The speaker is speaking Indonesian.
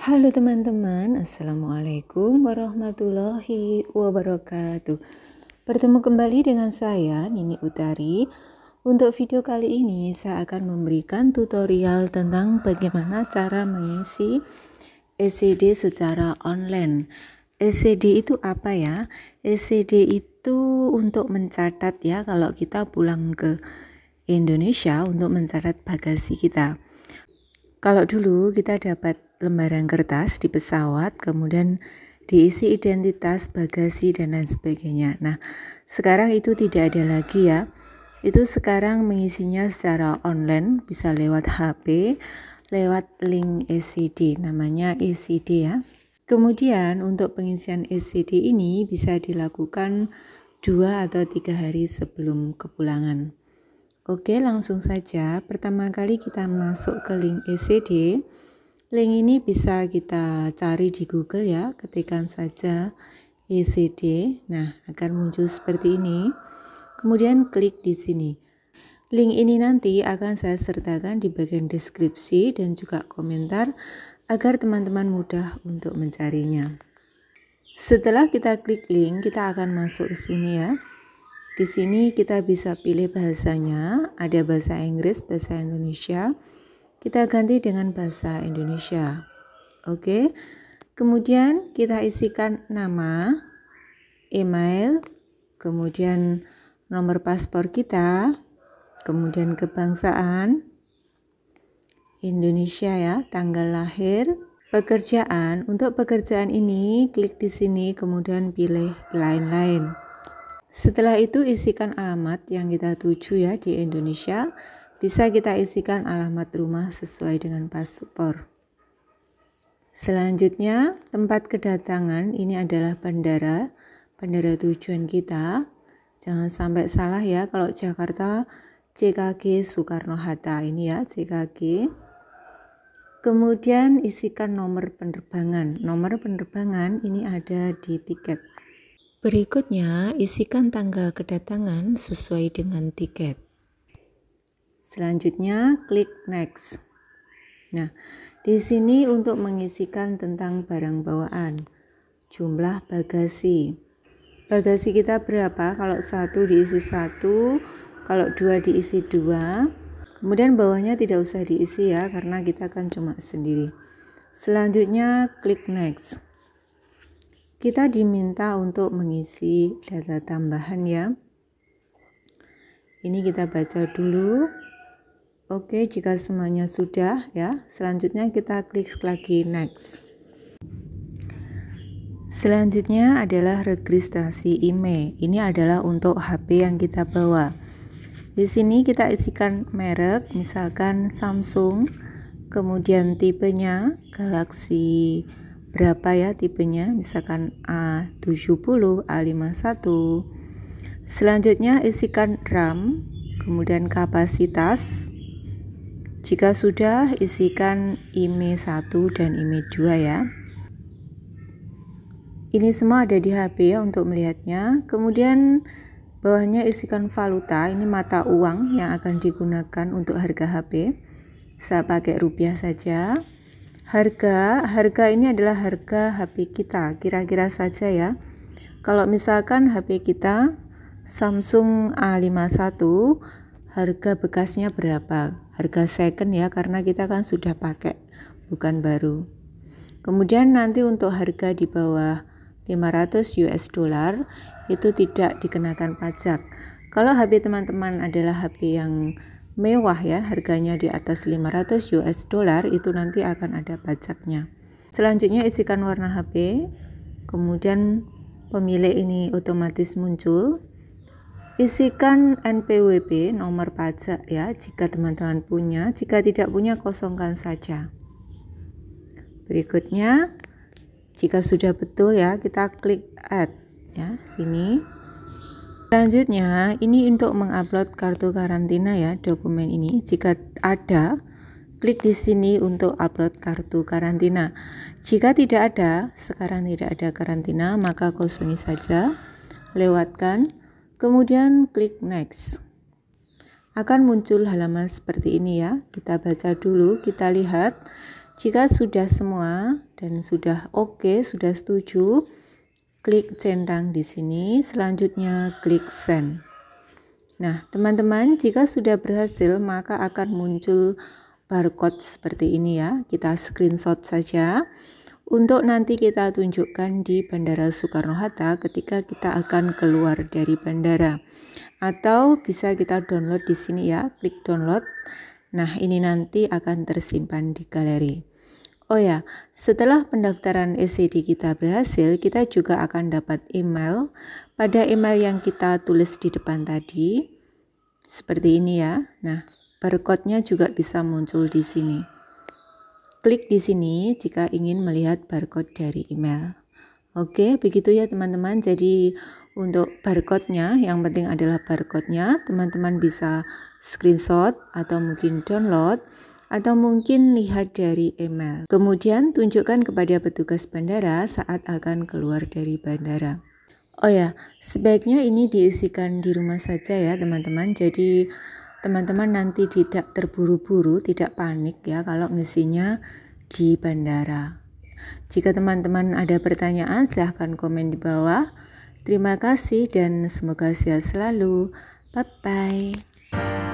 Halo teman-teman, Assalamualaikum warahmatullahi wabarakatuh Bertemu kembali dengan saya, Nini Utari Untuk video kali ini, saya akan memberikan tutorial tentang bagaimana cara mengisi ECD secara online ECD itu apa ya? ECD itu untuk mencatat ya kalau kita pulang ke Indonesia untuk mencatat bagasi kita kalau dulu kita dapat lembaran kertas di pesawat, kemudian diisi identitas, bagasi, dan lain sebagainya. Nah, sekarang itu tidak ada lagi ya. Itu sekarang mengisinya secara online, bisa lewat HP, lewat link ECD, namanya ECD ya. Kemudian untuk pengisian ECD ini bisa dilakukan dua atau tiga hari sebelum kepulangan. Oke, langsung saja. Pertama kali kita masuk ke link ECD, Link ini bisa kita cari di Google ya, ketikkan saja ECD. Nah, akan muncul seperti ini. Kemudian klik di sini. Link ini nanti akan saya sertakan di bagian deskripsi dan juga komentar agar teman-teman mudah untuk mencarinya. Setelah kita klik link, kita akan masuk ke sini ya. Di sini kita bisa pilih bahasanya, ada bahasa Inggris, bahasa Indonesia, kita ganti dengan bahasa Indonesia. Oke. Kemudian kita isikan nama, email, kemudian nomor paspor kita, kemudian kebangsaan Indonesia ya, tanggal lahir, pekerjaan. Untuk pekerjaan ini klik di sini kemudian pilih lain-lain. Setelah itu isikan alamat yang kita tuju ya di Indonesia. Bisa kita isikan alamat rumah sesuai dengan paspor. Selanjutnya, tempat kedatangan ini adalah bandara, bandara tujuan kita. Jangan sampai salah ya kalau Jakarta CKG Soekarno-Hatta ini ya, CKG. Kemudian isikan nomor penerbangan. Nomor penerbangan ini ada di tiket. Berikutnya, isikan tanggal kedatangan sesuai dengan tiket. Selanjutnya klik next. Nah, di sini untuk mengisikan tentang barang bawaan. Jumlah bagasi. Bagasi kita berapa? Kalau satu diisi satu, kalau dua diisi dua. Kemudian bawahnya tidak usah diisi ya, karena kita akan cuma sendiri. Selanjutnya klik next. Kita diminta untuk mengisi data tambahan ya. Ini kita baca dulu. Oke, jika semuanya sudah ya, selanjutnya kita klik lagi next. Selanjutnya adalah registrasi email. Ini adalah untuk HP yang kita bawa. Di sini kita isikan merek, misalkan Samsung, kemudian tipenya Galaxy berapa ya tipenya, misalkan A70, A51. Selanjutnya isikan RAM, kemudian kapasitas, jika sudah, isikan IME 1 dan IME 2 ya. Ini semua ada di HP ya untuk melihatnya. Kemudian bawahnya isikan valuta, ini mata uang yang akan digunakan untuk harga HP. Saya pakai rupiah saja. Harga, harga ini adalah harga HP kita, kira-kira saja ya. Kalau misalkan HP kita Samsung A51, harga bekasnya berapa? harga second ya karena kita kan sudah pakai bukan baru kemudian nanti untuk harga di bawah 500 US dollar itu tidak dikenakan pajak kalau HP teman-teman adalah HP yang mewah ya harganya di atas 500 US dollar itu nanti akan ada pajaknya selanjutnya isikan warna HP kemudian pemilik ini otomatis muncul Isikan NPWP nomor pajak ya, jika teman-teman punya. Jika tidak punya, kosongkan saja. Berikutnya, jika sudah betul ya, kita klik add ya, sini. Selanjutnya, ini untuk mengupload kartu karantina ya, dokumen ini. Jika ada, klik di sini untuk upload kartu karantina. Jika tidak ada, sekarang tidak ada karantina, maka kosongi saja. Lewatkan. Kemudian klik next. Akan muncul halaman seperti ini ya. Kita baca dulu, kita lihat. Jika sudah semua dan sudah oke, okay, sudah setuju, klik centang di sini, selanjutnya klik send. Nah, teman-teman, jika sudah berhasil, maka akan muncul barcode seperti ini ya. Kita screenshot saja untuk nanti kita tunjukkan di Bandara Soekarno-Hatta ketika kita akan keluar dari bandara. Atau bisa kita download di sini ya, klik download. Nah, ini nanti akan tersimpan di galeri. Oh ya, setelah pendaftaran ECD kita berhasil, kita juga akan dapat email pada email yang kita tulis di depan tadi. Seperti ini ya. Nah, barcode-nya juga bisa muncul di sini. Klik di sini jika ingin melihat barcode dari email. Oke, begitu ya teman-teman. Jadi untuk barcode-nya, yang penting adalah barcode-nya. Teman-teman bisa screenshot atau mungkin download atau mungkin lihat dari email. Kemudian tunjukkan kepada petugas bandara saat akan keluar dari bandara. Oh ya, sebaiknya ini diisikan di rumah saja ya teman-teman. Jadi teman-teman nanti tidak terburu-buru, tidak panik ya kalau ngisinya di bandara. Jika teman-teman ada pertanyaan, silahkan komen di bawah. Terima kasih dan semoga sehat selalu. Bye-bye.